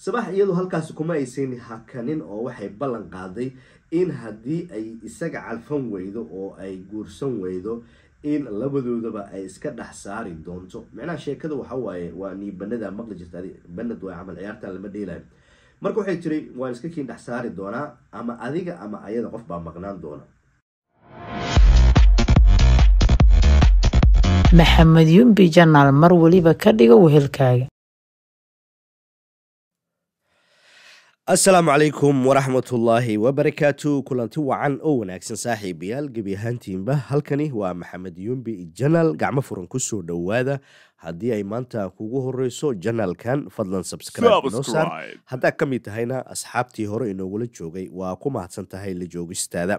sabax iyadu halkaas kuma aysan hakanin oo waxay ballan qaaday in haddii ay isaga calfan weydo oo ay guursan weydo in labadoodaba ay iska dhex saari doonto macnaha sheekada waxawaaye waa niibanada maqli jirta banad waa camal ciyaarta lama dheelayo marka waxay tiri waan iska kiin dhex saari doonaa ama adiga ama ayada qof baa maqnaan doona maxamed yumbi janaal mar weliba ka dhigo wehelkaaga asalaamu calaykum waraxmatullaahi wabarakaatu kulanti wacan oo wanaagsan saaxiibayaal gebi ahaantiinba halkani waa maxamed yumbi janal gacmo furan kusoo dhowaada haddii ay maanta kugu horeyso janalkan fadlan sabscribenoo saar haddaad ka mid tahayna asxaabtii hore inoogula joogay waa ku mahadsan tahay la joogistaada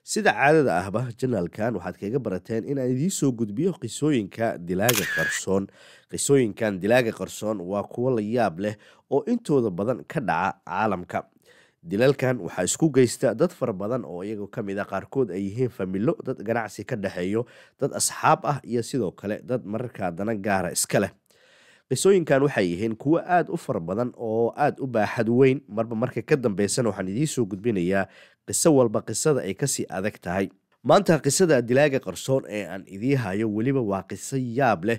sida caadada ahba janaalkan waxaad kaga barateen inaan idiin soo gudbiyo qisooyinka dilaaga qarsoon qisooyinkan dilaaga qarsoon waa kuwo la yaab leh oo intooda badan ka dhaca caalamka dilalkan waxaa isku geysta dad fara badan oo iyaga kamid a ah qaarkood ay yihiin familo dad ganacsi ka dhexeeyo dad asxaab ah iyo sidoo kale dad mararkaa dana gaara iska leh qisooyinkan waxay yihiin kuwo aada u fara badan oo aada u baaxad weyn marba marka ka dambeysana waxaan idiin soo gudbinayaa qiso walba qisada ay kasii adag tahay maanta qisada dilaaga qarsoon ee aan idii hayo weliba waa qiso yaab leh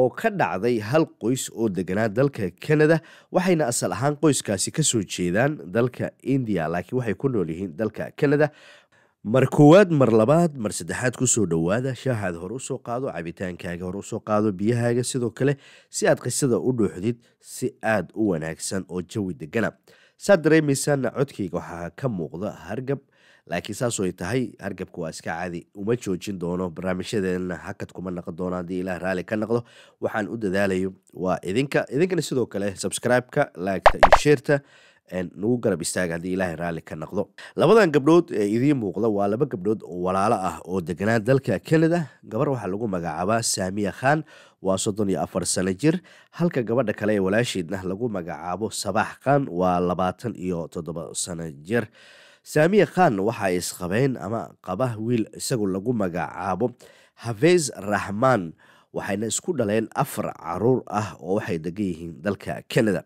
oo ka dhacday hal qoys oo deganaa dalka canada waxayna asal ahaan qoyskaasi kasoo jeedaan dalka india laakiin waxay ku nool yihiin dalka canada mar koowaad mar labaad mar saddexaad kusoo dhowaada shaahaada hor usoo qaado cabitaankaaga hore usoo qaado biyahaaga sidoo kale si aad qisada u dhuuxdid si aada u wanaagsan oo jawi degana saad dareemaysaana codkayga waxaa ka muuqda hargab laakiin saasoo ay tahay hargabka waa iska caadi uma joojin doono barnaamijyadeena hakad kuma naqon doono haddii ilaah raali ka naqdo waxaan u dadaalayo waa idinka idinkana sidoo kale subscribe-ka laagta iyo sheerta nagu garab istaaga haddii ilaahay raalli ka noqdo labadan gabdhood ee idii muuqda waa laba gabdhood oo walaalo ah oo deganaa dalka canada gabar waxaa lagu magacaabaa saamiya khan waa soddon iyo afar sano jir halka gabadha kale ee walaasheedna lagu magacaabo sabaax khan waa labaatan iyo toddoba sano jir saamiya khan waxaa isqabeen ama qaba wiil isagu lagu magacaabo hafeez raxmaan waxayna isku dhaleen afar caruur ah oo waxay degan yihiin dalka canada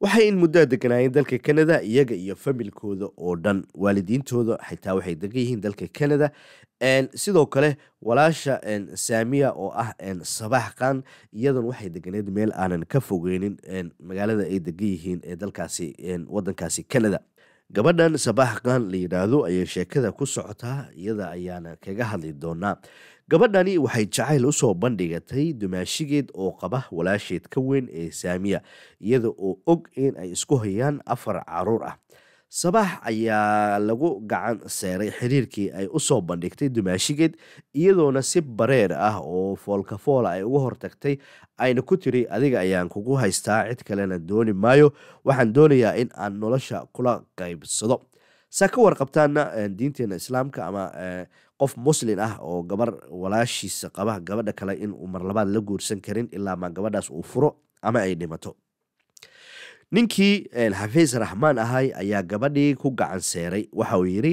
waxay in muddoa deganaayeen dalka canada iyaga iyo familkooda oo dhan waalidiintooda xitaa waxay degan yihiin dalka canada sidoo kale walaasha saamiya oo ah sabaax kan iyadan waxay deganeed meel aanan ka fogeynin magaalada ay degan yihiin ee dalkaasi wadankaasi canada gabadhan sabax khan la yidhaahdo ayay sheekada ku socotaa iyada ayaana kaga hadli doonaa gabadhani waxay jacayl usoo bandhigatay dumaashigeed oo qaba walaasheed ka weyn ee saamiya iyada oo og in ay isku hayaan afar caruur ah sabaax ayaa lagu gacan seeray xiriirkii ay usoo bandhigtay dumaashigeed iyadoona si bareer ah oo foolkafoola ah ay uga hortagtay ayna ku tiri adiga ayaan kugu haystaa cid kalena dooni maayo waxaan doonayaa in aan nolosha kula qaybsado saa ka warqabtaana eh, diinteena islaamka ama eh, qof muslin ah oo gabar walaashiisa qaba gabadha kale inuu marlabaad la guursan karin ilaamaa gabadhaas uu furo ama ay dhimato ninkii eh, xafiis raxmaan ahay ayaa gabadhii ku gacan seeray waxa uu yidhi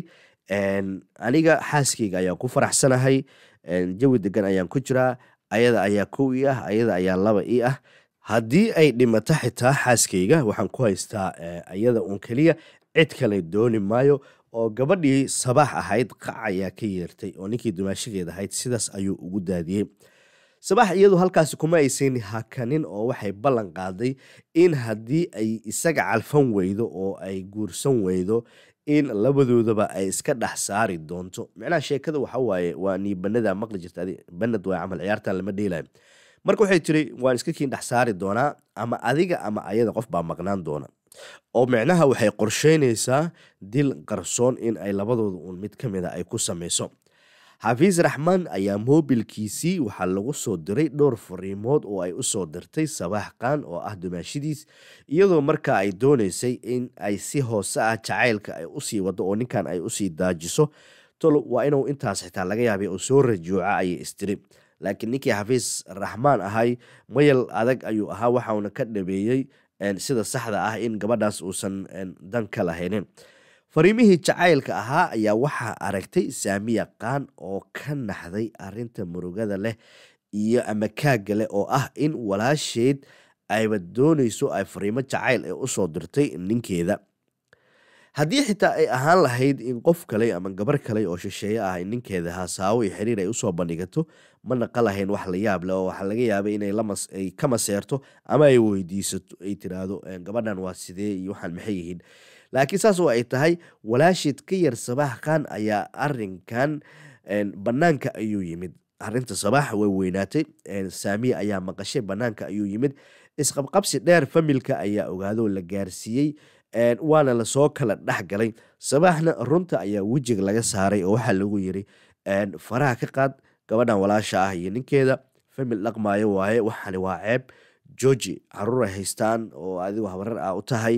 aniga xaaskeyga ayaan ku faraxsanahay jawi degan ayaan ku jiraa ayada ayaa kow ii ah ayada ayaa laba ii ah haddii ay dhimato xitaa xaaskeyga waxaan ku haystaa ayada uun keliya cid kale dooni maayo oo gabadhii sabaax ahayd qac ayaa ka yeertay oo ninkii dumaashigeed ahayd sidaas ayuu ugu daadiyey sabaax iyadu halkaasi kuma aysan hakanin oo waxay ballan qaaday in haddii ay isaga calfan weydo oo ay guursan weydo in labadoodaba ay iska dhex saari doonto micnaha sheekada waxawaaye waa niibanada maqli jirta banad waa camal ciyaartan lama dheelay marka waxay tiri waan iska kiin dhex saari doonaa ama adiga ama ayada qof baa maqnaan doona oo micnaha waxay qorsheyneysaa dil qarsoon in ay labadooda uun mid ka mid ah ay ku sameyso xafiis raxmaan ayaa moobilkiisii waxaa lagu soo diray dhowr fariimood oo ay usoo dirtay sabaax kaan oo ah dumaashidiis iyadoo marka ay doonaysay in ay si hoose ah jacaylka ay usii wado oo ninkan ay usii daajiso tolo waa inuu intaas xitaa laga yaabay oo soo rajuuca ayay istiri laakiin ninkii xafiis raxmaan ahay mayal adag ayuu ahaa waxauna ka dhabeeyey sida saxda ah in gabadhaas uusan dan ka lahaynin fariimihii jacaylka ahaa ayaa waxaa aragtay saamiya qaan oo ka naxday arinta murugada leh iyo ama kaagga leh oo ah in walaasheed ayba dooneyso ay fariimo jacayl ee usoo dirtay ninkeeda haddii xitaa ay ahaan lahayd in qof kale ama gabar kale oo shisheeye ah ay ninkeeda hasaawo iyo xiriir ay usoo bandhigato ma naqa wax la yaab oo waxaa laga yaabay inay ka maseerto ama ay weydiisato ay tiraahdo gabadhan waa sidee iyo waxaan maxay yihiin laakiin saas oo ay tahay walaashid ka yar sabaax khan ayaa arinkan banaanka ayuu yimid arinta sabaax way weynaatay saamiya ayaa maqashay banaanka ayuu yimid isqabqabsi dheer familka ayaa ogaado la gaarsiiyey waana lasoo kala dhex galay sabaaxna runta ayaa wejiga laga saaray oo waxaa lagu yiri faraha ka qaad gabadhan walaasha ah iyo ninkeeda famil dhaqmaayo waaye waxaani waa ceeb joji caruur haystaan oo adigu habrar ah u tahay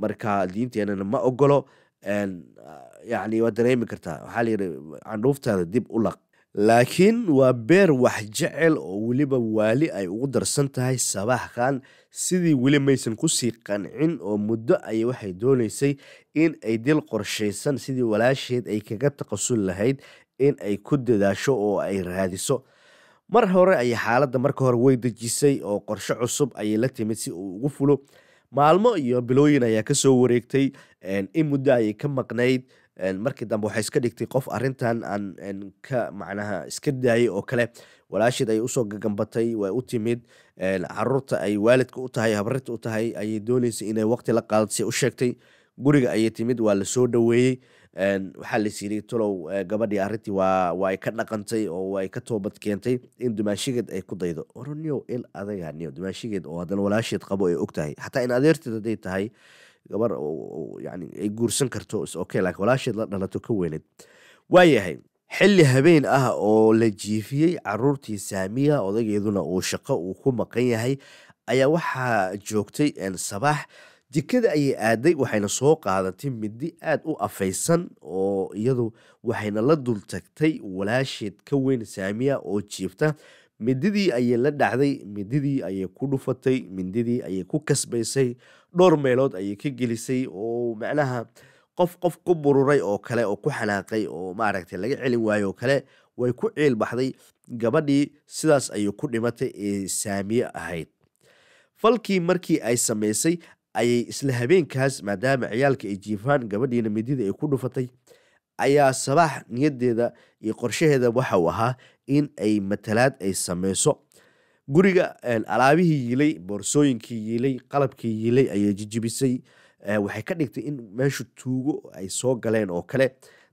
marka diinteenana ma ogolo yani waa dareemi kartaa waxaa layiri candhuuftaada dib u laq laakiin waa beer wax jecel oo weliba waali ay ugu darsan tahay sabaaxkan sidii weli maysan kusii qancin oo muddo ay waxay doonaysay in ay dil qorshaysan sidii walaasheed ay kaga taqasul lahayd in ay ku dadaasho oo ay raadiso mar hore ayay xaaladda marka hore wey dejisay oo qorshe cusub ayay la timid si uu ugu fulo maalmo iyo bilooyin ayaa kasoo wareegtay in muddo ayay ka maqnayd markii dambe waxay iska dhigtay qof arintan aan ka macnaha iska daayay oo kale walaashid ay usoo gagambatay way u timid caruurta ay waalidka u tahay habrirta u tahay ayay dooneysay inay waqti la qaadsi u sheegtay guriga ayay timid waa lasoo dhoweeyey waxaa laisyihi tulow gabadhii arintii waa ay ka dhaqantay oo ay ka toobad keentay in dumaashigeed ay ku daydo warniyo il adaganiyo dumaashigeed oo haddana walaasheed qabo ay og tahay xataa in adeerteed hadday tahay gabar yani ay guursan karto isokey walaasheed la dhalato ka weyneed waayahay xilli habeen ah oo la jiifiyey caruurtii saamiya odageeduna uu shaqo uu ku maqan yahay ayaa waxaa joogtay sabaax jikada ayay aaday waxayna soo qaadatay midi aad u afaysan oo iyadu waxayna la dul tagtay walaasheed ka weyn saamiya oo jiifta mididii ayay la dhacday mididii ayay ku dhufatay mididii ayay ku kasbaysay dhowr meelood ayay ka gelisay oo macnaha qof qof ku bururay oo kale oo ku xanaaqay oo maaragtay laga celin waayo oo kale way ku ciil baxday gabadhii sidaas ayay ku dhimatay ee saamiye ahayd falkii markii ay samaysay ayay isla habeenkaas maadaama ciyaalka ay jiifaan gabadhiina midida ay ku dhufatay ayaa sabaax niyadeeda iyo qorshaheeda waxau ahaa in ay matalaad ay sameyso guriga alaabihii yiilay boorsooyinkii yiilay qalabkii yilay ayay jijibisay waxay ka dhigtay in meeshu tuugo ay soo galeen oo kale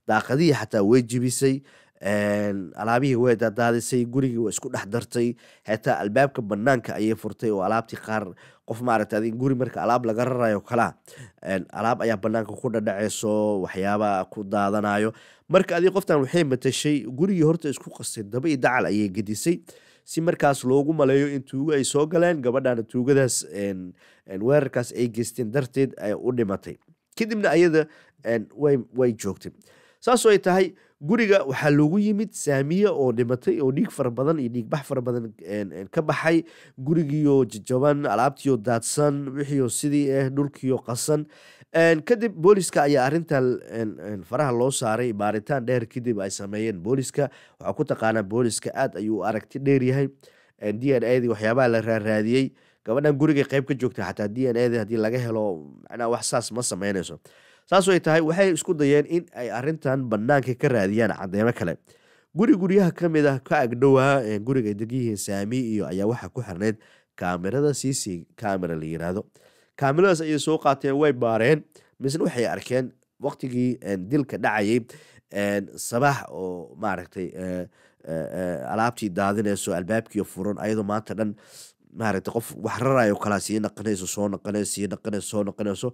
daaqadihii xataa way jibisay alaabihii way dadaadisay gurigii way isku dhex dartay heetaa albaabka banaanka ayay furtay oo alaabtii qaar qof maaragta adig guri marka alaab laga rarayo kalaa alaab ayaa banaanka ku dhadhaceyso waxyaaba ku daadanayo marka adig qoftan waxay matashay gurigii horta isku qastay daba i dacal ayay gedisay si markaas loogu maleeyo in tuugo ay soo galeen gabadhana tuugadaas weerarkaas ay geysteen darteed u dhimatay kadibna ayada way joogtay saasoo ay tahay guriga waxaa loogu yimid saamiye oo dhimatay oo dhiig fara badan iyo dhiigbax fara badan ka baxay gurigiioo jajaban alaabtiio daadsan wixiio sidii ah eh, dhulkiio qasan kadib booliska ayaa arintan faraha loo saaray baaritaan dheer kadib ay sameeyeen booliska waxaa ku taqaanaa booliska aad ayuu aragti dheeryahay d n adi waxyaabaha la raaraadiyey gabadhan guriga qeyb ka joogta xataa d n adi hadii laga helo manaha wax saas ma sameyneyso saas ay tahay waxay isku dayeen in ay arintan banaanka ka raadiyaan cadeymo kale guri guryaha ka mid ah ka agdhowaa ah, guriga ay deg yihiin saami iyo ayaa waxaa ku xirnayd kaamirada cc kaamera la yiraahdo kaamiradaas ayay soo qaateen way baareen misna waxay arkeen waqtigii dilka dhacayay sabaax oo maaragtay alaabtii daadinayso albaabkii furan ayadoo maanta dhan maaragtay qof wax rarayo kala sii naqanayso soo naqanayso sii naqanayso soo naqanayso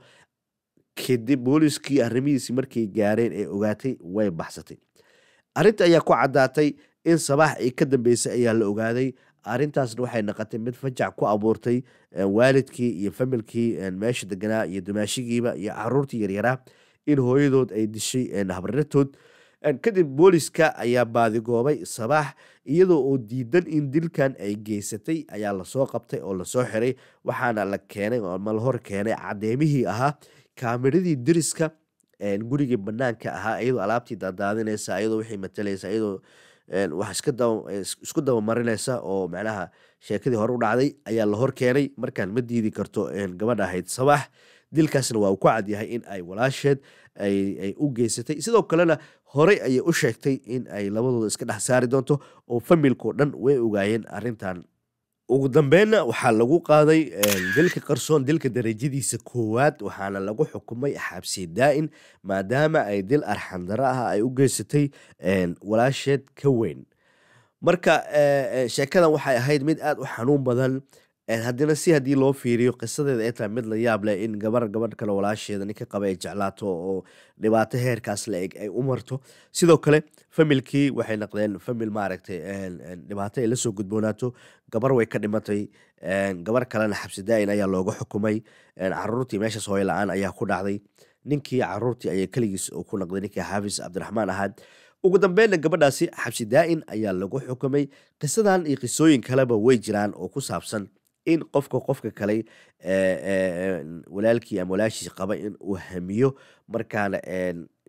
kadib booliiskii arrimihiisii markay gaareen ee ogaatay way baxsatay arrinta ayaa ku caddaatay in sabaax ay ka dambeysay ayaa la ogaaday arrintaasna waxay noqotay mid fajac ku abuurtay eh, waalidkii iyo familkii eh, meesha deganaa iyo dumaashigiiba iyo caruurtii yaryaraa in hooyadood ay dishay habarnatood eh, kadib booliska ayaa baadigoobay sabaax iyadoo oo diidan in dilkan ay geysatay ayaa lasoo qabtay oo lasoo xiray waxaana la keenay oo malhor keenay cadeymihii ahaa kaameradii diriska gurigii banaanka ahaa iyadoo alaabtii daadaadinaysa ayadoo waxay matalaysa iyadoo wax isku dabamarinaysa oo macnaha sheekadii hore u dhacday ayaa la hor keenay markaan ma diidi karto gabadha ahayd sabax dilkaasna waa ku cadyahay in ay walaasheed ay u geysatay sidoo kalena horey ayay u sheegtay in ay labadooda iska dhex saari doonto oo familkao dhan way ogaayeen arintan ugu dambeynna waxaa lagu qaaday dilka qarsoon dilka darajadiisa koowaad waxaana lagu xukumay xabsi daa-in maadaama ay dil arxandaro ah ay u geysatay walaasheed ka weyn marka sheekadan waxay ahayd mid aada u xanuun badan haddana si haddii loo fiiriyo qisadeeda ay tahay mid la yaab leh in gabar gabadh kale walaasheeda ninka qaba ay jeclaato oo dhibaato heerkaas la eg ay u marto sidoo kale familkii waxay naqdeen famil maaragtay dhibaato ay lasoo gudboonaato gabar way ka dhimatay gabar kalena xabsi in ayaa looga xukumay caruurtii meeshaas hooyo la-aan ayaa ku dhacday ninkii caruurtii ayaa keligiis ku naqday ninkii xaafis cabdiraxmaan ahaad ugu dambeynna gabadhaasi xabsi in ayaa lagu xukumay qisadan iyo qisooyin kaleba way jiraan oo ku saabsan in qofka qofka kale walaalkii ama walaashiis qaba in uu hamiyo markaana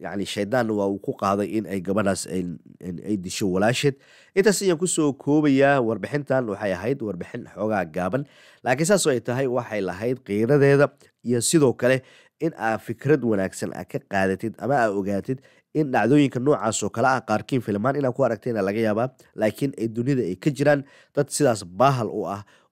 yani shaydaanna waa uu ku qaaday in ay gabadhaas ay disho walaasheed intaas ayaan kusoo koobayaa warbixintan waxay ahayd warbixin xoogaa gaaban laakiin saas ay tahay waxay lahayd qiiradeeda iyo sidoo kale in aa fikrad wanaagsan a ka qaadatid ama aa ogaatid in dhacdooyinka noocaasoo kale ah qaarkiin filmaan inaa ku aragtayna laga yaabaa laakiin ay dunida ay ka jiraan dad sidaas baahal u ah